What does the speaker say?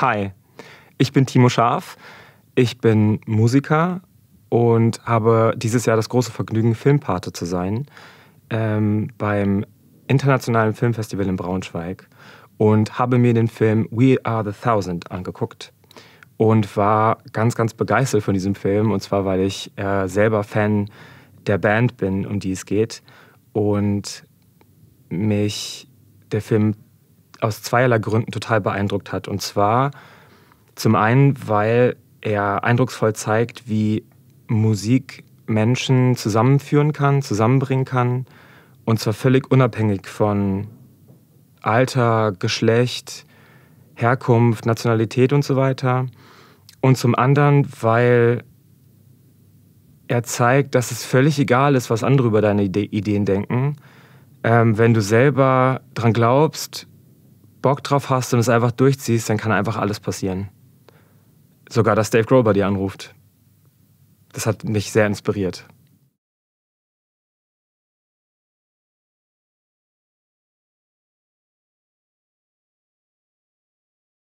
Hi, ich bin Timo Scharf, ich bin Musiker und habe dieses Jahr das große Vergnügen, Filmpate zu sein ähm, beim Internationalen Filmfestival in Braunschweig und habe mir den Film We Are the Thousand angeguckt und war ganz, ganz begeistert von diesem Film und zwar, weil ich äh, selber Fan der Band bin, um die es geht und mich der Film aus zweierlei Gründen total beeindruckt hat. Und zwar zum einen, weil er eindrucksvoll zeigt, wie Musik Menschen zusammenführen kann, zusammenbringen kann. Und zwar völlig unabhängig von Alter, Geschlecht, Herkunft, Nationalität und so weiter. Und zum anderen, weil er zeigt, dass es völlig egal ist, was andere über deine Ideen denken. Ähm, wenn du selber dran glaubst, Bock drauf hast und es einfach durchziehst, dann kann einfach alles passieren. Sogar, dass Dave Grohl bei dir anruft. Das hat mich sehr inspiriert.